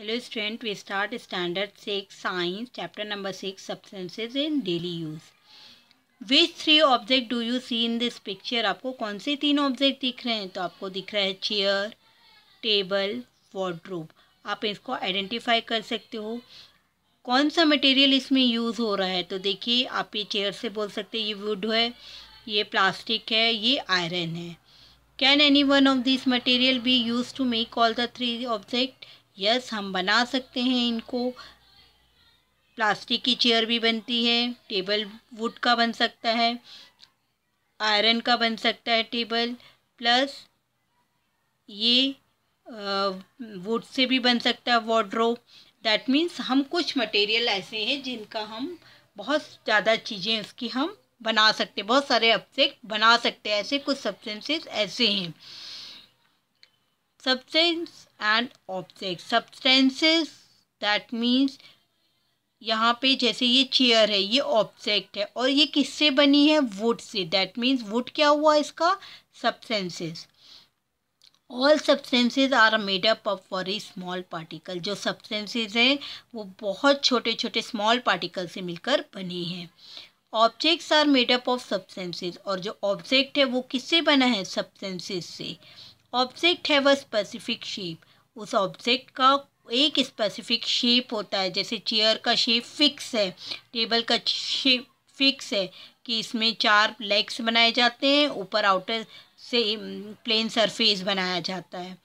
Hello student we start standard six science chapter number six substances in daily use which three object do you see in this picture आपको कौन से तीन object दिख रहे हैं तो आपको दिख रहा है चेयर टेबल वार्ड्रोब आप इसको आइडेंटिफाई कर सकते हो कौन सा मटेरियल इसमें यूज़ हो रहा है तो देखिए आप ये चेयर से बोल सकते हैं ये वुड है ये प्लास्टिक है ये आयरन है can any one of this material be use to make all the three object yes हम बना सकते हैं इनको प्लास्टिक की चेयर भी बनती है टेबल वुड का बन सकता है आयरन का बन सकता है टेबल प्लस ये वुड से भी बन सकता है वॉड्रो दैट मीन्स हम कुछ मटेरियल ऐसे हैं जिनका हम बहुत ज़्यादा चीज़ें उसकी हम बना सकते बहुत सारे ऑब्जेक्ट बना सकते हैं ऐसे कुछ सब्सटेंसेस ऐसे हैं substance and object substances that means यहाँ पे जैसे ये चेयर है ये ऑब्जेक्ट है और ये किससे बनी है would say that means would क्या हुआ इसका substances all substances are made up of very a small particle जो सब्सटेंसेज हैं वो बहुत छोटे छोटे स्मॉल पार्टिकल से मिलकर बने हैं objects are made up of substances और जो ऑब्जेक्ट है वो किससे बना है सब्सटेंसेज से ऑब्जेक्ट है वह स्पेसिफिक शेप उस ऑब्जेक्ट का एक स्पेसिफिक शेप होता है जैसे चेयर का शेप फिक्स है टेबल का शेप फिक्स है कि इसमें चार लेग्स बनाए जाते हैं ऊपर आउटर से प्लेन सरफेस बनाया जाता है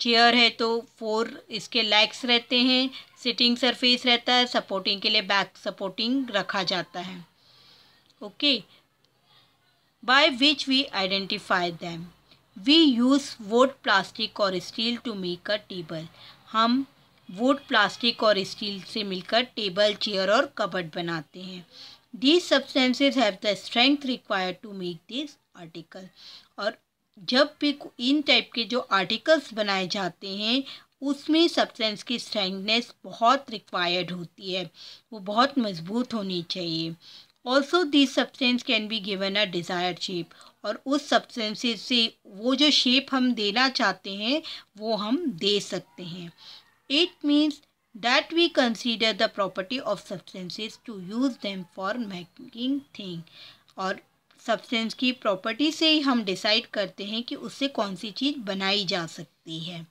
चेयर है तो फोर इसके लेग्स रहते हैं सिटिंग सरफेस रहता है सपोर्टिंग के लिए बैक सपोर्टिंग रखा जाता है okay by which we identify them we use wood plastic और steel to make a table हम वोट प्लास्टिक और स्टील से मिलकर टेबल चेयर और कबर्ड बनाते हैं these substances have the strength required to make this article और जब भी इन टाइप के जो आर्टिकल्स बनाए जाते हैं उसमें सब्सटेंस की स्ट्रेंथनेस बहुत रिक्वायर्ड होती है वो बहुत मजबूत होनी चाहिए also this substance can be given a desire shape और उस सब्सटेंसेस से वो जो शेप हम देना चाहते हैं वो हम दे सकते हैं it means that we consider the property of substances to use them for making thing और सब्सटेंस की प्रॉपर्टी से ही हम डिसाइड करते हैं कि उससे कौन सी चीज़ बनाई जा सकती है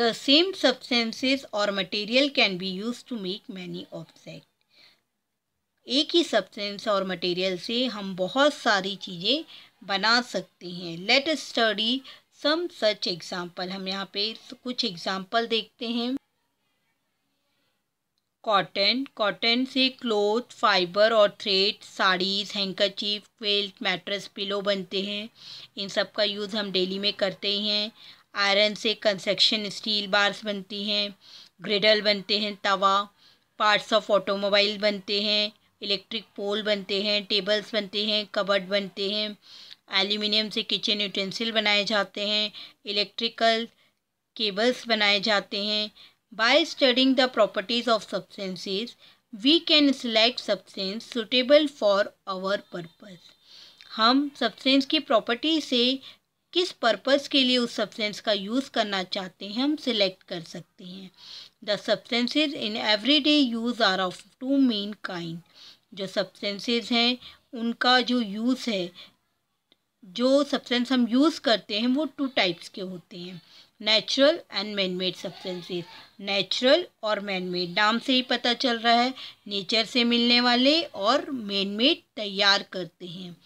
द सेम सब्सटेंसेस और material can be use to make many object एक ही सब्सटेंस और मटेरियल से हम बहुत सारी चीज़ें बना सकते हैं let study some such example हम यहाँ पे कुछ एग्ज़ाम्पल देखते हैं कॉटन कॉटन से क्लोथ फाइबर और thread saris handkerchief quilt mattress pillow बनते हैं इन सब का यूज़ हम डेली में करते हैं आयरन से कंस्ट्रक्शन स्टील बार्स बनती हैं ग्रिडल बनते हैं तवा पार्ट्स ऑफ ऑटोमोबाइल बनते हैं इलेक्ट्रिक पोल बनते हैं टेबल्स बनते हैं कबर्ड बनते हैं एल्यूमिनियम से किचन यूटेंसिल बनाए जाते हैं इलेक्ट्रिकल केबल्स बनाए जाते हैं by studying the properties of substances we can select substance suitable for our purpose हम सब्सटेंस की प्रॉपर्टी से किस पर्पस के लिए उस सब्सटेंस का यूज़ करना चाहते हैं हम सिलेक्ट कर सकते हैं the substances in everyday use are of two main kind जो सब्सटेंसेस हैं उनका जो यूज़ है जो सब्सटेंस हम यूज़ करते हैं वो टू टाइप्स के होते हैं natural and man made substances natural और मैन मेड नाम से ही पता चल रहा है नेचर से मिलने वाले और मैन मेड तैयार करते हैं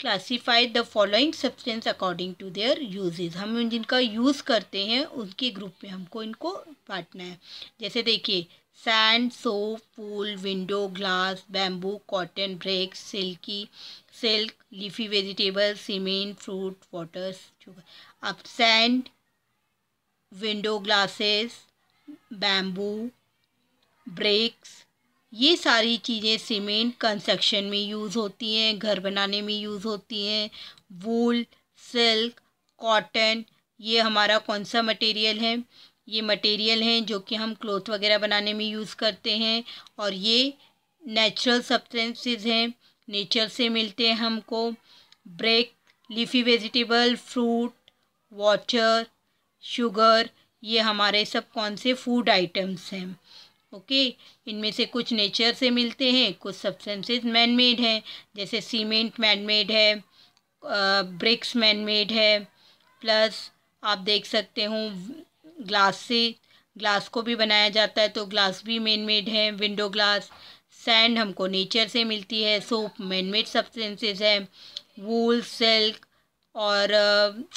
classify the following substance according to their usages हम जिनका यूज़ करते हैं उनके ग्रुप में हमको इनको बांटना है जैसे देखिए sand soap wool window glass bamboo cotton brick silky silk leafy vegetable cement fruit water अब sand window glasses bamboo bricks ये सारी चीज़ें सीमेंट कंस्ट्रक्शन में यूज़ होती हैं घर बनाने में यूज़ होती हैं वूल सिल्क कॉटन ये हमारा कौन सा मटेरियल है ये मटेरियल हैं जो कि हम क्लोथ वगैरह बनाने में यूज़ करते हैं और ये नेचुरल सब्सटेंसेस हैं नेचर से मिलते हैं हमको brick leafy vegetable fruit water sugar ये हमारे सब कौन से फूड आइटम्स हैं ओके इनमें से कुछ नेचर से मिलते हैं कुछ सब्सटेंसेस मैनमेड हैं जैसे सीमेंट मैनमेड है ब्रिक्स मैनमेड है प्लस आप देख सकते हो ग्लास से ग्लास को भी बनाया जाता है तो ग्लास भी मेन मेड है विंडो ग्लास सैंड हमको नेचर से मिलती है सोप मैन मेड सब्सटेंसेज है वूल सिल्क और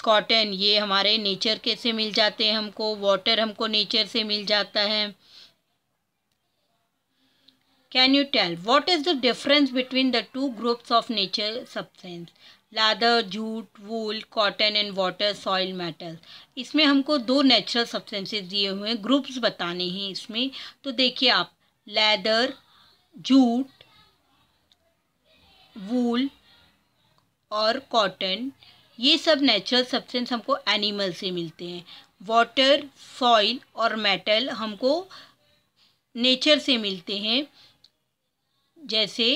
कॉटन uh, ये हमारे नेचर के से मिल जाते हैं हमको वाटर हमको नेचर से मिल जाता है can you tell what is the difference between the two groups of nature substance leather jute wool cotton and water soil metal इसमें हमको दो नेचुरल सब्सटेंसेस दिए हुए हैं ग्रुप्स बताने हैं इसमें तो देखिए आप लेदर जूट वूल और कॉटन ये सब नेचुरल सब्सटेंस हमको एनिमल से मिलते हैं वाटर सॉइल और मेटल हमको नेचर से मिलते हैं जैसे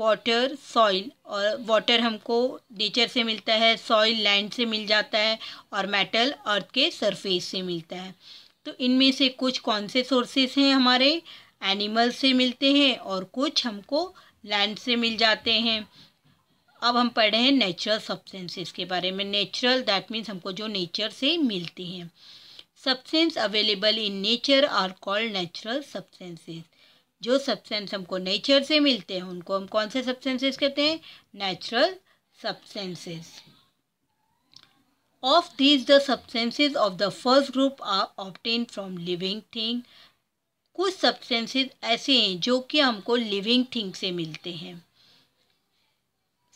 वाटर सॉइल और वाटर हमको नेचर से मिलता है सॉइल लैंड से मिल जाता है और मेटल अर्थ के सरफेस से मिलता है तो इनमें से कुछ कौन से सोर्सेस हैं हमारे एनिमल से मिलते हैं और कुछ हमको लैंड से मिल जाते हैं अब हम पढ़ रहे हैं नेचुरल सब्सटेंसेस के बारे में नेचुरल दैट मीन्स हमको जो नेचर से मिलते हैं substance available in nature are called natural substances जो सब्सटेंस हमको नेचर से मिलते हैं उनको हम कौन से सब्सटेंसेस कहते हैं natural substances of these the substances of the first group are obtained from living thing कुछ सब्सटेंसेस ऐसे हैं जो कि हमको लिविंग थिंग से मिलते हैं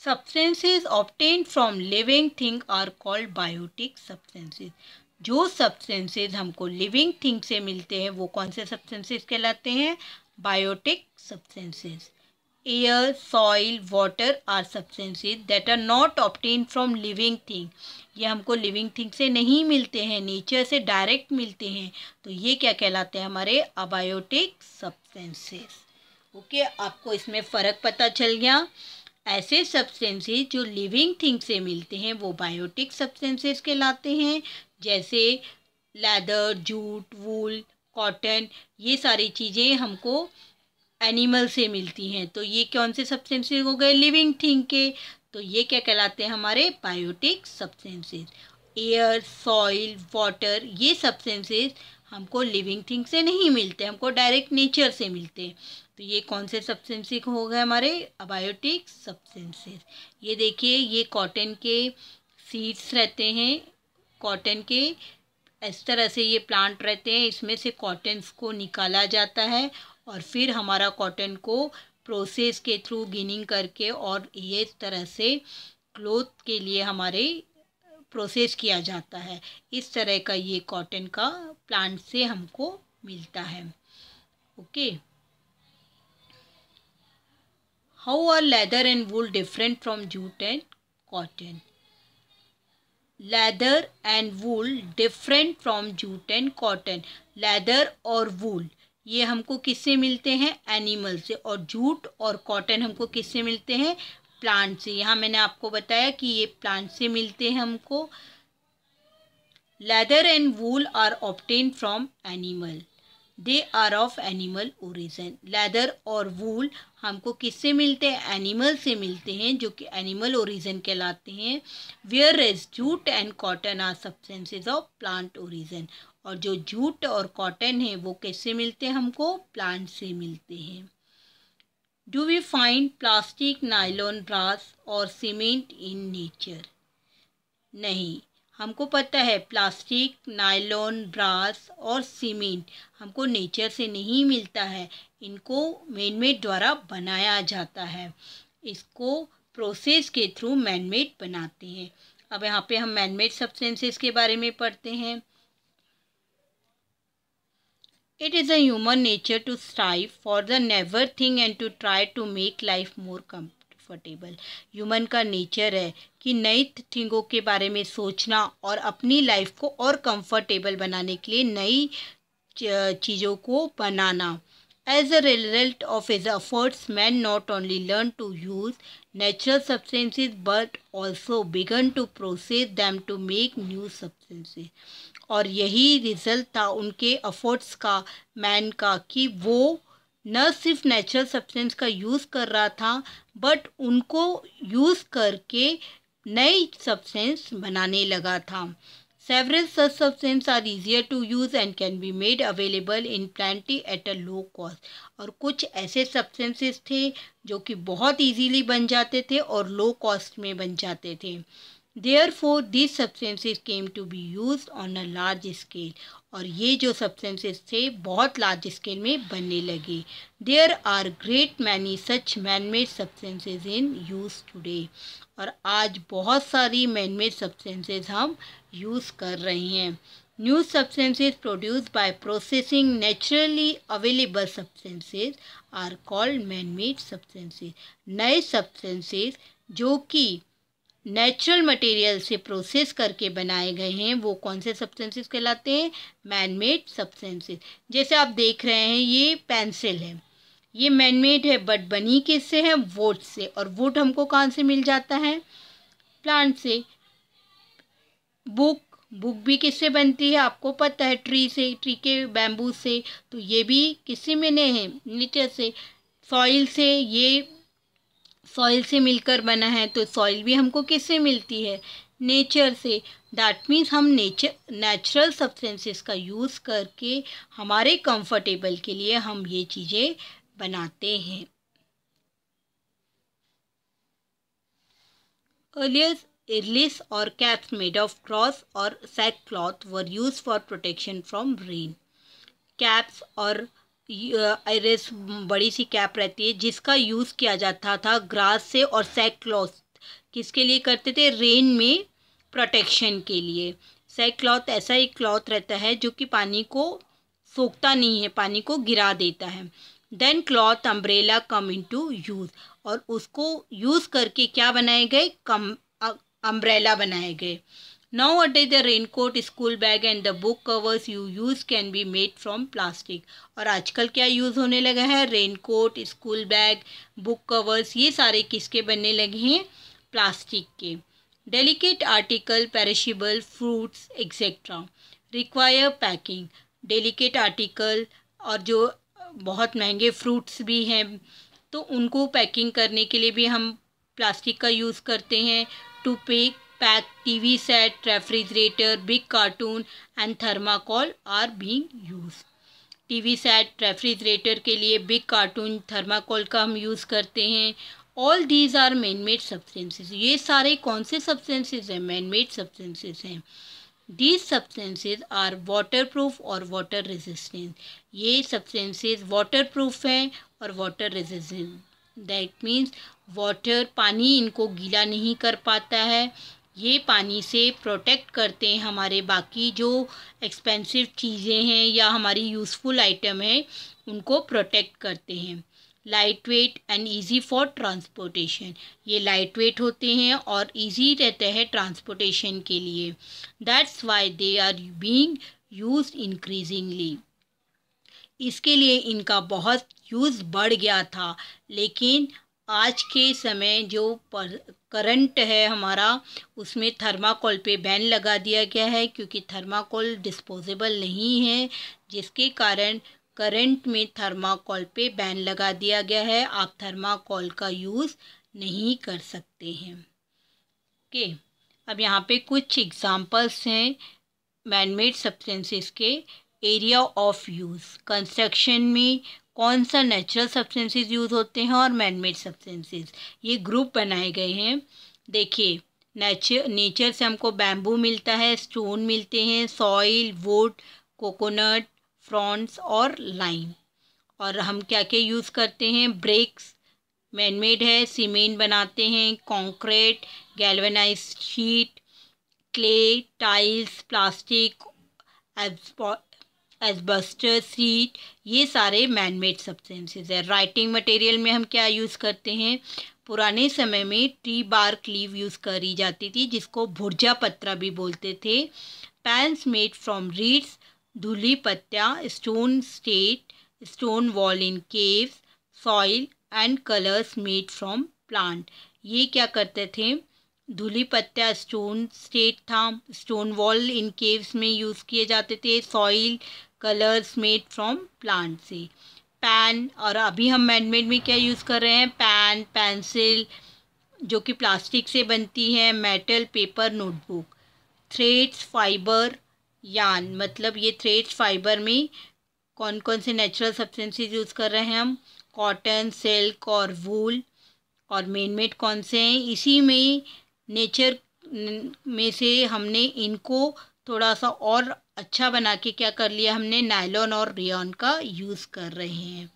substances obtained from living thing are called biotic substances जो सब्सटेंसेज हमको लिविंग थिंग से मिलते हैं वो कौन से सब्सटेंसेज कहलाते हैं biotic substances. Air, soil, water are substances that are not obtained from living thing. ये हमको लिविंग थिंग से नहीं मिलते हैं नेचर से डायरेक्ट मिलते हैं तो ये क्या कहलाते हैं हमारे अबायोटिक सब्सटेंसेस ओके आपको इसमें फ़र्क पता चल गया ऐसे सब्सटेंसेस जो लिविंग थिंग से मिलते हैं वो बायोटिक सब्सटेंसेस कहलाते हैं जैसे लेदर जूट वूल कॉटन ये सारी चीज़ें हमको एनिमल से मिलती हैं तो ये कौन से सब्सटेंसेज हो गए लिविंग थिंग के तो ये क्या कहलाते हैं हमारे biotic substances air soil water ये सब्सटेंसेज हमको लिविंग थिंग से नहीं मिलते हमको डायरेक्ट नेचर से मिलते हैं तो ये कौन से सब्सटेंसिक हो गए हमारे अबायोटिक सब्सटेंसेस ये देखिए ये कॉटन के सीड्स रहते हैं कॉटन के इस तरह से ये प्लांट रहते हैं इसमें से कॉटन्स को निकाला जाता है और फिर हमारा कॉटन को प्रोसेस के थ्रू गिनिंग करके और ये तरह से क्लोथ के लिए हमारे प्रोसेस किया जाता है इस तरह का ये कॉटन का प्लांट से हमको मिलता है okay how are leather and wool different from jute and cotton leather and wool different from jute and cotton leather और वूल ये हमको किससे मिलते हैं एनिमल से और जूट और कॉटन हमको किससे मिलते हैं प्लांट से यहाँ मैंने आपको बताया कि ये प्लांट से मिलते हैं हमको leather and wool are obtained from animal they are of animal origin leather और वूल हमको किससे मिलते हैं एनिमल से मिलते हैं जो कि एनिमल ओरिजन कहलाते हैं whereas jute and cotton are substances of plant origin और जो जूट और कॉटन है वो कैसे मिलते हैं हमको प्लांट से मिलते हैं do we find plastic nylon brass और सीमेंट इन नेचर नहीं हमको पता है प्लास्टिक नायलॉन ब्रास और सीमेंट हमको नेचर से नहीं मिलता है इनको मैनमेड द्वारा बनाया जाता है इसको प्रोसेस के थ्रू मैनमेड बनाते हैं अब यहाँ पे हम मैनमेड सब्सटेंसेस के बारे में पढ़ते हैं it is a nature to strive for the newer thing and to try to make life more more comfortable. Human का नेचर है कि नई थिंगों के बारे में सोचना और अपनी लाइफ को और कंफर्टेबल बनाने के लिए नई चीज़ों को बनाना As a result of his efforts, man not only learned to use natural substances but also began to process them to make new substances. और यही रिजल्ट था उनके एफर्ट्स का मैन का कि वो न सिर्फ नेचुरल सब्सटेंस का यूज़ कर रहा था बट उनको यूज़ करके नई सब्सटेंस बनाने लगा था Several such substances are easier to use and can be made available in plenty at a low cost. और कुछ ऐसे substances थे जो कि बहुत easily बन जाते थे और low cost में बन जाते थे Therefore, these substances came to be used on a large scale. और ये जो substances थे बहुत large scale में बनने लगे There are great many such man-made substances in use today. और आज बहुत सारी man-made substances हम यूज़ कर रही हैं new substances produced by processing naturally available substances are called man made substances नए सब्सटेंसेस जो कि नेचुरल मटेरियल से प्रोसेस करके बनाए गए हैं वो कौन से सब्सटेंसेस कहलाते हैं मैनमेड सब्सटेंसेस जैसे आप देख रहे हैं ये पेंसिल है ये मैनमेड है बट बनी किससे है वोट से और वोट हमको कहाँ से मिल जाता है प्लांट से बुक बुक भी किससे बनती है आपको पता है ट्री से ट्री के बैम्बू से तो ये भी किसी में नहीं है नेचर से सॉइल से ये सॉइल से मिलकर बना है तो सॉइल भी हमको किससे मिलती है नेचर से दैट मीन्स हम नेचर नेचुरल सब्सटेंसेस का यूज़ करके हमारे कंफर्टेबल के लिए हम ये चीज़ें बनाते हैं अर्लियस्ट और कैप्स मेड ऑफ़ क्रॉस और sack cloth were use for protection from rain caps और इरेस बड़ी सी कैप रहती है जिसका यूज़ किया जाता था ग्रास से और सैक क्लॉथ किसके लिए करते थे रेन में प्रोटेक्शन के लिए सैक क्लॉथ ऐसा एक क्लॉथ रहता है जो कि पानी को सोखता नहीं है पानी को गिरा देता है then cloth umbrella come into use और उसको यूज़ करके क्या बनाए गए कम अम्ब्रेला बनाए गए Nowadays, the raincoat school bag and the book covers you use can be made from plastic और आजकल क्या यूज़ होने लगा है raincoat school bag book covers ये सारे किसके बनने लगे हैं प्लास्टिक के delicate article perishable fruits etcetera require packing delicate article और जो बहुत महंगे फ्रूट्स भी हैं तो उनको पैकिंग करने के लिए भी हम प्लास्टिक का यूज़ करते हैं pack T V set refrigerator big carton and thermocol are are use T TV set refrigerator के लिए बिग कार्टून थर्माकोल का हम यूज़ करते हैं all these are man made substances ये सारे कौन से सब्सटेंसेज हैं मैन मेड सब्सटेंसेज हैं these substances are waterproof और वाटर रेजिस्टेंस ये सब्सटेंसेज वाटर प्रूफ हैं और water resistance that means water पानी इनको गीला नहीं कर पाता है ये पानी से प्रोटेक्ट करते हैं हमारे बाकी जो एक्सपेंसिव चीज़ें हैं या हमारी यूज़फुल आइटम है उनको प्रोटेक्ट करते हैं lightweight and easy for transportation ये लाइट वेट होते हैं और ईजी रहते हैं ट्रांसपोर्टेशन के लिए that's why they are being use increasingly इसके लिए इनका बहुत यूज़ बढ़ गया था लेकिन आज के समय जो पर करंट है हमारा उसमें थर्माकोल पे बैन लगा दिया गया है क्योंकि थर्माकोल डिस्पोजेबल नहीं है जिसके कारण करंट में थर्माकोल पे बैन लगा दिया गया है आप थर्माकोल का यूज़ नहीं कर सकते हैं ओके okay. अब यहाँ पे कुछ एग्जांपल्स हैं मैनमेड सब्सटेंसेस के एरिया ऑफ यूज़ कंस्ट्रक्शन में कौन सा नेचुरल सब्सटेंसेस यूज़ होते हैं और मैनमेड सब्सटेंसेस ये ग्रुप बनाए गए हैं देखिए नेचर नेचर से हमको बैम्बू मिलता है स्टोन मिलते हैं सॉइल वुड कोकोनट फ्रॉन्ट्स और लाइम और हम क्या क्या यूज़ करते हैं ब्रेक्स मैनमेड है सीमेंट बनाते हैं concrete galvanize sheet clay tiles plastic asbestos sheet ये सारे मैन मेड सब्सटेंसेज है राइटिंग मटेरियल में हम क्या यूज़ करते हैं पुराने समय में ट्री बार्क लीव यूज़ करी जाती थी जिसको भुर्जा पत्रा भी बोलते थे पैंस मेड फ्रॉम रीड्स धूली पत्तिया stone slate stone wall in caves soil and colours made from plant ये क्या करते थे धूली पत्ता स्टोन स्टेट था स्टोन वॉल इन केव्स में यूज़ किए जाते थे soil colours made from plant से पैन और अभी हम मैनमेड में क्या यूज़ कर रहे हैं पैन पेंसिल जो कि प्लास्टिक से बनती है metal paper notebook threads fibre yarn मतलब ये थ्रेड्स फाइबर में कौन कौन से नेचुरल सब्सटेंसेस यूज़ कर रहे हैं हम कॉटन सिल्क और वूल और मैनमेड कौन से हैं इसी में नेचर में से हमने इनको थोड़ा सा और अच्छा बना के क्या कर लिया हमने नायलॉन और रियॉन का यूज़ कर रहे हैं